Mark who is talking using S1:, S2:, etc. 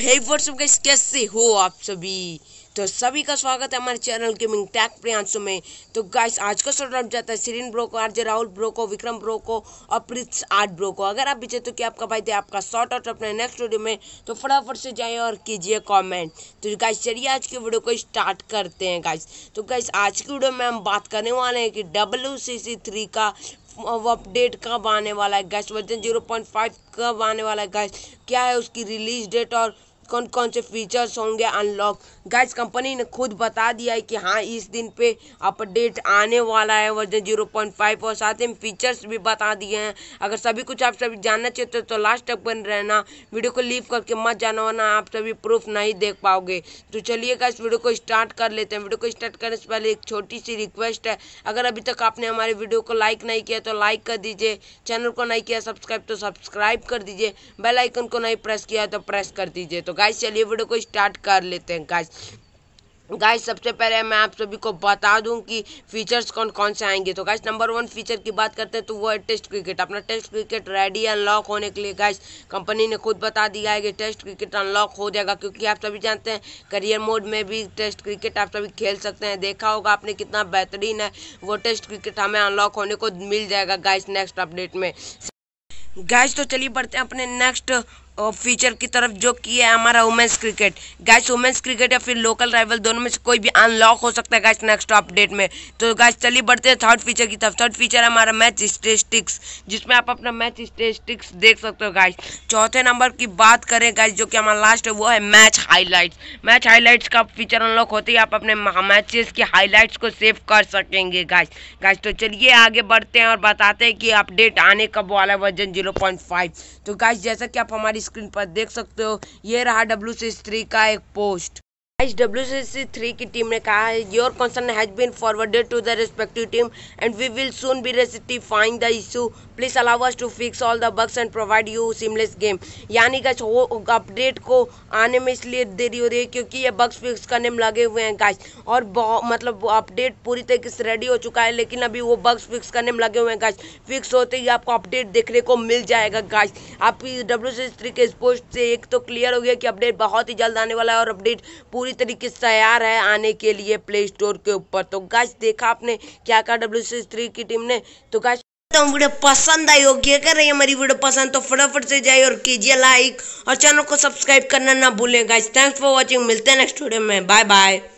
S1: हे WhatsApp guys कैसे हो आप सभी तो सभी का स्वागत है हमारे चैनल गेमिंग टैक प्रियांशु में तो गाइस आज का शॉर्ट आउट जाता है सिरिन ब्रो को आरजे राहुल ब्रो को विक्रम ब्रो को और प्रिंस आर्ट ब्रो को अगर आप बीते तो क्या आपका भाई थे आपका शॉर्ट आउट अपने नेक्स्ट वीडियो में तो फटाफट से जाएँ और कीजिए कॉमेंट तो गाइस चलिए आज की वीडियो को स्टार्ट करते हैं गाइस तो गाइस आज की वीडियो में हम बात करने वाले हैं कि डब्ल्यू का वो अपडेट कब आने वाला है guys version zero point five कब आने वाला है गैस क्या है उसकी रिलीज डेट और कौन कौन से फीचर्स होंगे अनलॉक गाइस कंपनी ने खुद बता दिया है कि हाँ इस दिन पे अपडेट आने वाला है वर्जन जीरो पॉइंट फाइव और साथ ही फीचर्स भी बता दिए हैं अगर सभी कुछ आप सभी जानना चाहते हो तो लास्ट तक बन रहना वीडियो को लीव करके मत जाना वरना आप सभी प्रूफ नहीं देख पाओगे तो चलिए गाइस वीडियो को स्टार्ट कर लेते हैं वीडियो को स्टार्ट करने से पहले एक छोटी सी रिक्वेस्ट है अगर अभी तक आपने हमारे वीडियो को लाइक नहीं किया तो लाइक कर दीजिए चैनल को नहीं किया सब्सक्राइब तो सब्सक्राइब कर दीजिए बेलाइकन को नहीं प्रेस किया तो प्रेस कर दीजिए तो गाइस चलिए वीडियो को स्टार्ट कर लेते हैं गाइस गाइस सबसे पहले मैं आप सभी को बता दूं कि फीचर्स कौन कौन से आएंगे तो गाइस नंबर वन फीचर की बात करते हैं तो वो है टेस्ट क्रिकेट अपना टेस्ट क्रिकेट रेडी अनलॉक होने के लिए गाइस कंपनी ने खुद बता दिया है कि टेस्ट क्रिकेट अनलॉक हो जाएगा क्योंकि आप सभी जानते हैं करियर मोड में भी टेस्ट क्रिकेट आप सभी खेल सकते हैं देखा होगा आपने कितना बेहतरीन है वो टेस्ट क्रिकेट हमें अनलॉक होने को मिल जाएगा गाइस नेक्स्ट अपडेट में गाइस तो चलिए बढ़ते हैं अपने नेक्स्ट फीचर की तरफ जो किया है हमारा women's cricket guys women's cricket या फिर लोकल राइवल दोनों में से कोई भी अनलॉक हो सकता है गैस नेक्स्ट अपडेट में तो गैस चलिए बढ़ते हैं थर्ड फीचर की तरफ थर्ड फीचर हमारा मैच स्टेस्टिक्स जिसमें आप अपना मैच स्टेस्टिक्स देख सकते हो गैस चौथे नंबर की बात करें गैस जो कि हमारा लास्ट है वो है मैच हाईलाइट्स मैच हाईलाइट्स का फीचर अनलॉक होते ही आप अपने मैचेस की हाईलाइट्स को सेव कर सकेंगे गैस गैस तो चलिए आगे बढ़ते हैं और बताते हैं कि अपडेट आने कब वाला वर्जन जीरो पॉइंट फाइव तो गैस जैसा कि आप हमारी स्क्रीन पर देख सकते हो ये रहा डब्ल्यू सी थ्री का एक पोस्ट एच डब्ल्यू की टीम ने कहा है your concern has been forwarded to the respective team and we will soon be recti rectifying the issue please allow us to fix all the bugs and provide you seamless game यानी guys वो update को आने में इसलिए देरी हो रही है क्योंकि ये बग्स फिक्स करने में लगे हुए हैं गाइस और मतलब अपडेट पूरी तरीके से रेडी हो चुका है लेकिन अभी वो बग्स फिक्स करने में लगे हुए हैं गाइस फिक्स होते ही आपको अपडेट देखने को मिल जाएगा गाइस आप डब्ल्यू के पोस्ट से एक तो क्लियर हो गया कि अपडेट बहुत ही जल्द आने वाला है और अपडेट पूरी पूरी तरीके से तैयार है आने के लिए प्ले स्टोर के ऊपर तो गाइस देखा आपने क्या कहा डब्ल्यू की टीम ने तो गाइस तो वीडियो पसंद आई होगी अगर हमारी वीडियो पसंद तो फटाफट से जाइए और कीजिए लाइक और चैनल को सब्सक्राइब करना ना भूलें गाइस थैंक्स फॉर वाचिंग मिलते हैं नेक्स्ट वीडियो में बाय बाय